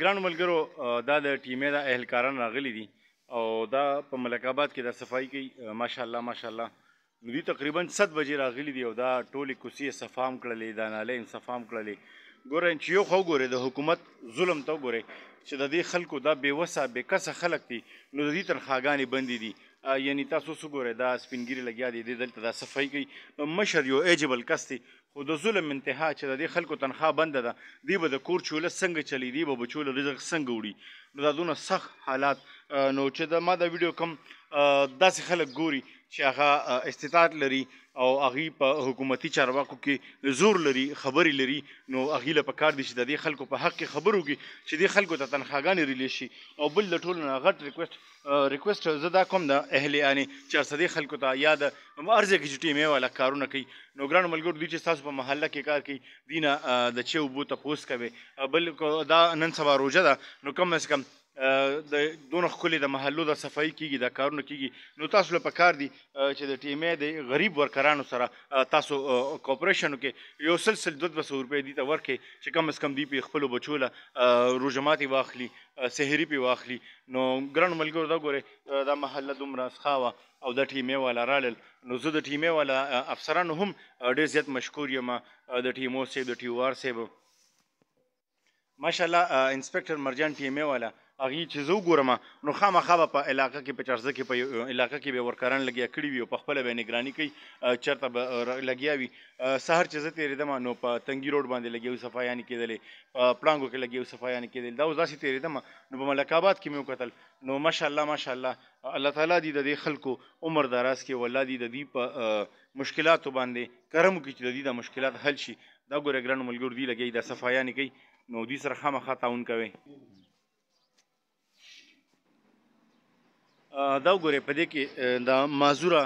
ګران ملګرو دا د ټیمې د اهلکاران راغلي دي او دا په ملک آباد کې د صفایي کوي ماشاءالله ماشاءالله نو دي تقریبا 7 بجې راغلي دي او دا ټولې کوڅې صفام کړلې دا نالې صفام کړلې ګورئ چې یو خو ګورئ د حکومت ظلم ته ګورئ چې د دې خلکو دا بې وسه بې کسه خلک دي نو د دې تنخواګانې بندې دي یعنی تاسو وګورئ دا سپینګیری لګیا دي د دلته دا صفای کوي مشر یو ایجبل کس دی خو د ظلم انتها چې د خلکو تنخواه بنده ده دی به د کور چوله څنګه چلی دی به بچوله رزق څنګه وړي نو دا دونه سخت حالات نو چې دا ما دا ویډیو کم داسې خلک ګوري چې هغه استطاعت لري او هغه په حکومتي چارواکو کې زور لري خبري لري نو هغه له پکار دي چې د خلکو په حق کې خبرو کې چې د خلکو ته تنخواګانې ریلی شي او بل د ټولو نه غټ ریکوست ریکوست زه دا کوم د اهلی یعنی چارصدې خلکو ته یاد ارزه کې چټي مې والا کارونه کوي نو ګران ملګرو دوی چې تاسو په محله کې کار کوي دینه د چوبو ته پوس کوي بل دا نن سبا روزه ده نو کم از کم د دونه خولي د محلو د صفائی کیږي د کارونه کیږي نو تاسو لپاره کار دي چې د ټیمې د غریب ورکرانو سره تاسو کوپریشن کې یو سلسله 200 روپۍ دي ته ورکې چې کم اس کم دی په خپل بچوله روزماتي واخلي سحری په واخلي نو ګران ملګرو دا ګوره د محله دومره ښاوه او د ټیمې والا رالل نو زه د ټیمې والا افسرانو هم ډېر زیات مشکور یم د ټیمو سیب د ټیوار سیب ماشاءالله انسپکټر مرجان ټیمې والا هغه چې زه وګورم نو خامخا په علاقې کې په چرزه کې په علاقې کې به ورکران لګیا کړی وي په خپل به نگرانی کوي چرته لګیا وي سهار چې زه تیرېدم نو په تنګي روډ باندې لګیو صفایانې کېدلې په پلانګو کې لګیو صفایانې کېدلې دا اوس داسې تیرېدم نو په ملک آباد کې مې وکتل نو ماشاءالله ماشاءالله الله تعالی دې د خلکو عمر دراز کې ولادي د دې په مشکلاتو باندې کرم کې چې د دې د مشکلات حل شي دا ګورګرن ملګر دی لګي د صفایانې کوي نو دې سره خامخا تعاون کوي دا وګوره په دې کې دا مازوره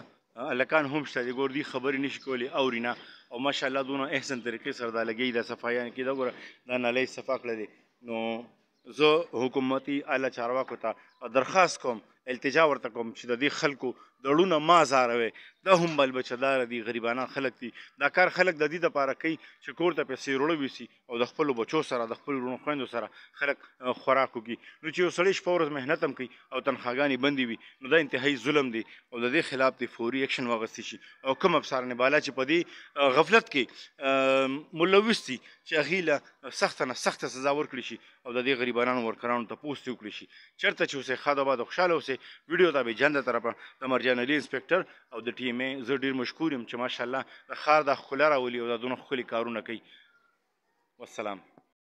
لکان هم شته دي ګور دي خبرې نشي کولی او رینا او ماشاءالله دونه احسن طریقې سره دا لګي دا صفایان کې دا وګوره دا نالې صفا کړل دي نو زه حکومتي اعلی چارواکو ته درخواست کوم التجا ورته کوم چې د دې خلکو دړونه ما زاروي دا هم بل بچدار دي غریبانا خلک دي دا کار خلک د دې لپاره کوي چې کور ته پیسې وروړوي سي او د خپل بچو سره د خپل ورونو خويندو سره خلک خوراک وکي نو چې وسړي شپورز مهنت هم کوي او تنخواګانې بندي وي نو دا انتهایی ظلم دي او د دې خلاف د فوري اکشن واغستې شي او کوم افسرانه بالا چې په دې غفلت کې ملوث دي چې اغیله سخت نه سخت سزا ورکړي شي او د دې غریبانو ورکرانو ته پوسټ وکړي شي چرته چې اوسه خادو باد خوشاله اوسه ویډیو ته به جنده طرفه د مرجان علي انسپکټر او د ټیم دي مې زه ډیر مشکور یم چې ماشاءالله د ښار د ښکلا راولي او د دونه ښکلي کارونه کوي والسلام